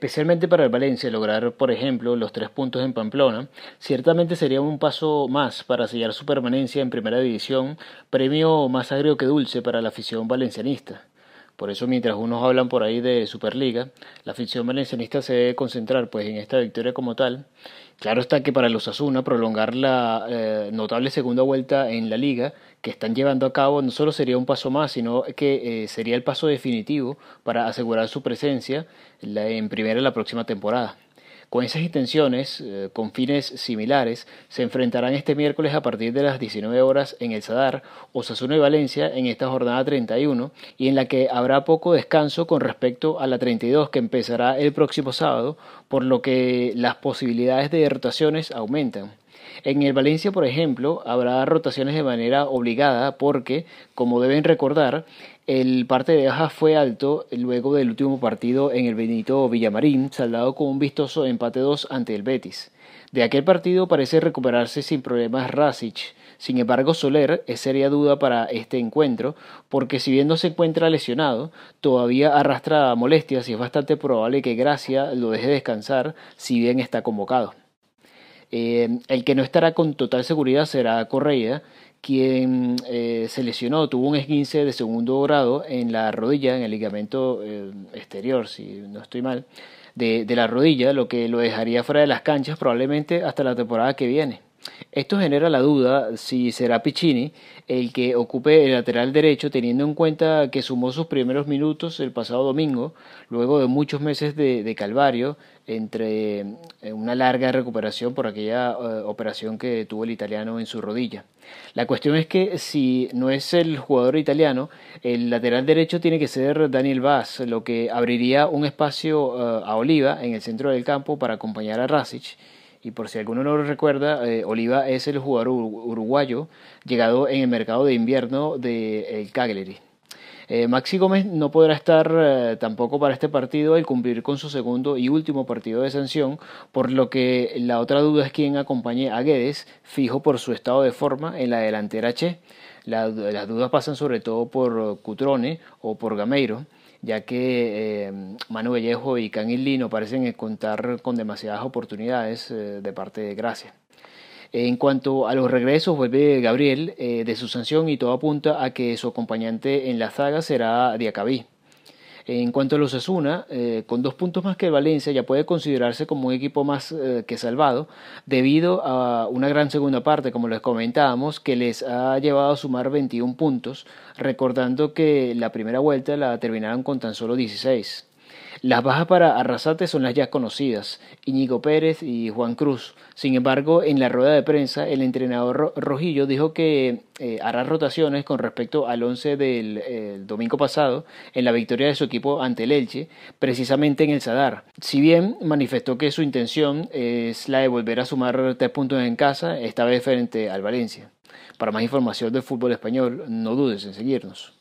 especialmente para el Valencia, lograr, por ejemplo, los tres puntos en Pamplona, ciertamente sería un paso más para sellar su permanencia en Primera División, premio más agrio que dulce para la afición valencianista. Por eso mientras unos hablan por ahí de Superliga, la afición valencianista se debe concentrar pues en esta victoria como tal. Claro está que para los Asuna prolongar la eh, notable segunda vuelta en la liga que están llevando a cabo no solo sería un paso más, sino que eh, sería el paso definitivo para asegurar su presencia en primera la próxima temporada con esas intenciones, eh, con fines similares, se enfrentarán este miércoles a partir de las 19 horas en el Sadar, Osasuna y Valencia en esta jornada 31 y en la que habrá poco descanso con respecto a la 32 que empezará el próximo sábado, por lo que las posibilidades de rotaciones aumentan. En el Valencia, por ejemplo, habrá rotaciones de manera obligada porque, como deben recordar, el parte de baja fue alto luego del último partido en el Benito Villamarín, saldado con un vistoso empate 2 ante el Betis. De aquel partido parece recuperarse sin problemas Rasic. Sin embargo, Soler es seria duda para este encuentro, porque si bien no se encuentra lesionado, todavía arrastra molestias y es bastante probable que Gracia lo deje descansar si bien está convocado. Eh, el que no estará con total seguridad será Correa, quien eh, se lesionó, tuvo un esguince de segundo grado en la rodilla, en el ligamento eh, exterior, si no estoy mal, de la rodilla, lo que lo dejaría fuera de las canchas probablemente hasta la temporada que viene. Esto genera la duda si será Piccini el que ocupe el lateral derecho teniendo en cuenta que sumó sus primeros minutos el pasado domingo, luego de muchos meses de, calvario, entre eh, una larga recuperación por aquella eh, operación que tuvo el italiano en su rodilla. La cuestión es que si no es el jugador italiano, el lateral derecho tiene que ser Daniel Vaz, lo que abriría un espacio eh, a Oliva en el centro del campo para acompañar a Rasic y por si alguno no lo recuerda, eh, Oliva es el jugador uruguayo llegado en el mercado de invierno del de Cagliari. Eh, Maxi Gómez no podrá estar eh, tampoco para este partido al cumplir con su segundo y último partido de sanción, por lo que la otra duda es quién acompañe a Guedes, fijo por su estado de forma en la delantera Che las dudas pasan sobre todo por Cutrone o por Gameiro, ya que eh, Manu y Can Lino parecen contar con demasiadas oportunidades eh, de parte de Gracia. En cuanto a los regresos, vuelve Gabriel eh, de su sanción y todo apunta a que su acompañante en la zaga será Diacabí. Eh, en cuanto a los asuna, eh, con dos puntos más que Valencia, ya puede considerarse como un equipo más eh, que salvado, debido a una gran segunda parte, como les comentábamos, que les ha llevado a sumar 21 puntos, recordando que la primera vuelta la terminaron con tan solo 16. Las bajas para Arrasate son las ya conocidas, Íñigo Pérez y Juan Cruz. Sin embargo, en la rueda de prensa, el entrenador Rojillo dijo que eh, hará rotaciones con respecto al 11 del eh, domingo pasado en la victoria de su equipo ante el Elche, precisamente en el Sadar. Si bien manifestó que su intención es la de volver a sumar tres puntos en casa, esta vez frente al Valencia. Para más información del fútbol español, no dudes en seguirnos.